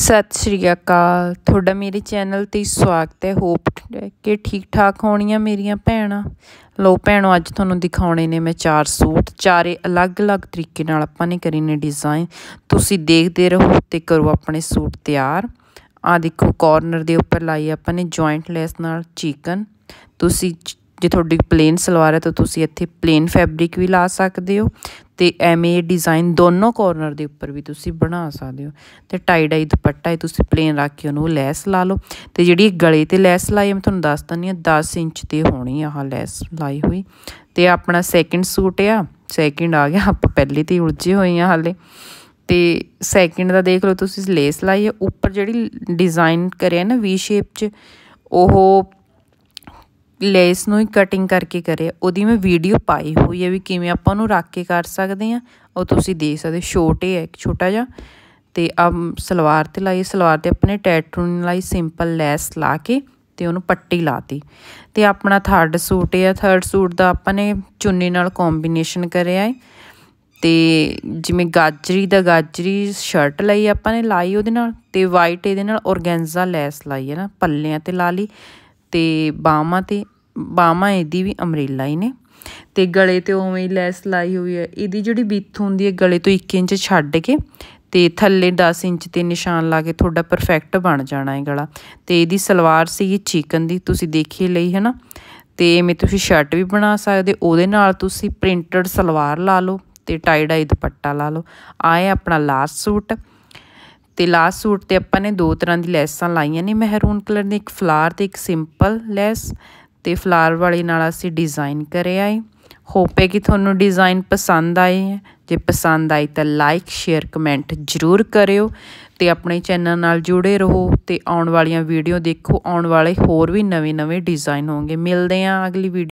ਸਤਿ ਸ਼੍ਰੀ ਅਕਾਲ ਤੁਹਾਡਾ ਮੇਰੇ ਚੈਨਲ ਤੇ ਸਵਾਗਤ ਹੈ ਹੋਪ ਕਿ ਠੀਕ ਠਾਕ ਹੋਣੀਆਂ ਮੇਰੀਆਂ ਭੈਣਾਂ ਲੋ ਭੈਣੋ ਅੱਜ ਤੁਹਾਨੂੰ ਦਿਖਾਉਣੇ ਨੇ ਮੈਂ ਚਾਰ ਸੂਟ ਚਾਰੇ ਅਲੱਗ-ਅਲੱਗ ਤਰੀਕੇ ਨਾਲ ਆਪਾਂ ਨੇ ਕਰੀ ਨੇ ਡਿਜ਼ਾਈਨ ਤੁਸੀਂ ਦੇਖਦੇ ਰਹੋ ਤੇ ਕਰੋ ਆਪਣੇ ਸੂਟ ਤਿਆਰ ਆ ਦੇਖੋ ਕਾਰਨਰ ਦੇ ਉੱਪਰ ਲਾਈ ਆਪਾਂ ਨੇ ਜੁਆਇੰਟ ਲੈਸ ਨਾਲ ਚੀਕਨ ਤੁਸੀਂ ਜੇ ਤੁਹਾਡੀ ਪਲੇਨ ਸਲਵਾਰ ਹੈ ਤਾਂ ਤੁਸੀਂ ਇੱਥੇ ਪਲੇਨ ਫੈਬਰਿਕ ਵੀ ਲਾ ਸਕਦੇ ਹੋ ਤੇ ਐਵੇਂ ਡਿਜ਼ਾਈਨ ਦੋਨੋਂ ਕੋਰਨਰ ਦੇ ਉੱਪਰ ਵੀ ਤੁਸੀਂ ਬਣਾ ਸਕਦੇ ਹੋ ਤੇ ਟਾਈ ਡਾਈ ਦੁਪੱਟਾ ਹੈ ਤੁਸੀਂ ਪਲੇਨ ਰੱਖ ਕੇ ਉਹਨੂੰ ਲੈਸ ਲਾ ਲਓ ਤੇ ਜਿਹੜੀ ਗਲੇ ਤੇ ਲੈਸ ਲਾਈ ਮੈਂ ਤੁਹਾਨੂੰ ਦੱਸ ਦਿੰਨੀ ਆ 10 ਇੰਚ ਤੇ ਹੋਣੀ ਆ ਹਾਂ ਲੈਸ ਲਾਈ ਹੋਈ ਤੇ ਆਪਣਾ ਸੈਕਿੰਡ ਸੂਟ ਆ ਸੈਕਿੰਡ ਆ ਗਿਆ ਆਪਾਂ ਪਹਿਲੇ ਤੇ ਉਲਝੇ ਹੋਏ ਆ ਹਾਲੇ ਤੇ ਸੈਕਿੰਡ ਦਾ ਦੇਖ ਲਓ ਤੁਸੀਂ ਲੇਸ ਲਾਈ ਹੈ ਉੱਪਰ ਜਿਹੜੀ ਡਿਜ਼ਾਈਨ ਕਰਿਆ ਨਾ ਵੀ ਸ਼ੇਪ 'ਚ ਉਹ ਲੇਸ ਨੂੰ ਹੀ ਕਟਿੰਗ ਕਰਕੇ ਕਰੇ ਉਹਦੀ ਮੈਂ ਵੀਡੀਓ ਪਾਈ ਹੋਈ ਹੈ ਵੀ ਕਿਵੇਂ ਆਪਾਂ ਉਹਨੂੰ ਰੱਖ ਕੇ ਕਰ ਸਕਦੇ ਆ ਉਹ ਤੁਸੀਂ ਦੇਖ ਸਕਦੇ ਛੋਟੇ ਹੈ ਇੱਕ ਛੋਟਾ ਜਿਹਾ ਤੇ ਆ ਸਲਵਾਰ ਤੇ ਲਾਈ ਸਲਵਾਰ ਤੇ ਆਪਣੇ ਟੈਟੂ ਲਾਈ ਸਿੰਪਲ ਲੈਸ ਲਾ ਕੇ ਤੇ ਉਹਨੂੰ ਪੱਟੀ ਲਾਤੀ ਤੇ ਆਪਣਾ ਥਰਡ ਸੂਟ ਹੈ ਥਰਡ ਸੂਟ ਦਾ ਆਪਾਂ ਨੇ ਚੁੰਨੀ ਨਾਲ ਕੰਬੀਨੇਸ਼ਨ ਕਰਿਆ ਹੈ ਤੇ ਜਿਵੇਂ ਗਾਜਰੀ ਦਾ ਗਾਜਰੀ ਸ਼ਰਟ ਲਈ ਆਪਾਂ ਨੇ ਲਾਈ ਉਹਦੇ ਨਾਲ ਤੇ ਵਾਈਟ ਇਹਦੇ ਨਾਲ ਔਰਗੈਂਜ਼ਾ ਲੈਸ ਲਾਈ ਹੈ ਨਾ ਪੱਲਿਆਂ ਤੇ ਲਾ ਲਈ ਤੇ ਬਾਹਾਂ ਤੇ ਬਾਹਾਂ ਇਹਦੀ ਵੀ ਅਮਰੀਲਾ ਹੀ ਨੇ ਤੇ ਗਲੇ ਤੇ ਉਵੇਂ ਹੀ ਲੈਸ ਲਾਈ ਹੋਈ ਹੈ ਇਹਦੀ ਜਿਹੜੀ ਵਿੱਥ ਹੁੰਦੀ ਹੈ ਗਲੇ ਤੋਂ 1 ਇੰਚ ਛੱਡ ਕੇ ਤੇ ਥੱਲੇ 10 ਇੰਚ ਤੇ ਨਿਸ਼ਾਨ ਲਾ ਕੇ ਤੁਹਾਡਾ ਪਰਫੈਕਟ ਬਣ ਜਾਣਾ ਹੈ ਗਲਾ ਤੇ ਇਹਦੀ ਸਲਵਾਰ ਸੀਗੀ ਚਿਕਨ ਦੀ ਤੁਸੀਂ ਦੇਖੀ ਲਈ ਹੈ ਨਾ ਤੇ ਐਵੇਂ ਤੁਸੀਂ ਸ਼ਰਟ ਵੀ ਬਣਾ ਸਕਦੇ ਉਹਦੇ ਨਾਲ ਤੁਸੀਂ ਪ੍ਰਿੰਟਡ ਸਲਵਾਰ ਲਾ ਲਓ ਤੇ ਟਾਈ ਡਾਈ ਦੁਪੱਟਾ ਲਾ ਲਓ ਆਏ ਆਪਣਾ ਲਾਸਟ ਸੂਟ ਤੇ ਲਾਸਟ ਸੂਟ ਤੇ ਆਪਾਂ ਨੇ ਦੋ ਤਰ੍ਹਾਂ ਦੀ ਲੈਸਾਂ ਲਾਈਆਂ ਨੇ ਮਹਿਰੂਨ ਕਲਰ ਦੀ ਇੱਕ ਫਲਾਰ ਤੇ ਇੱਕ ਸਿੰਪਲ ਲੈਸ ਤੇ ਫਲਾਰ ਵਾਲੀ ਨਾਲ ਅਸੀਂ ਡਿਜ਼ਾਈਨ ਕਰਿਆ ਹੈ ਹੋਪ ਹੈ ਕਿ ਤੁਹਾਨੂੰ ਡਿਜ਼ਾਈਨ ਪਸੰਦ ਆਏ ਹੈ ਜੇ ਪਸੰਦ ਆਈ ਤਾਂ ਲਾਈਕ ਸ਼ੇਅਰ ਕਮੈਂਟ ਜ਼ਰੂਰ ਕਰਿਓ ਤੇ ਆਪਣੇ ਚੈਨਲ ਨਾਲ ਜੁੜੇ ਰਹੋ ਤੇ ਆਉਣ ਵਾਲੀਆਂ ਵੀਡੀਓ ਦੇਖੋ ਆਉਣ ਵਾਲੇ ਹੋਰ ਵੀ ਨਵੇਂ-ਨਵੇਂ ਡਿਜ਼ਾਈਨ ਹੋਣਗੇ ਮਿਲਦੇ ਆਂ ਅਗਲੀ ਵੀਡੀਓ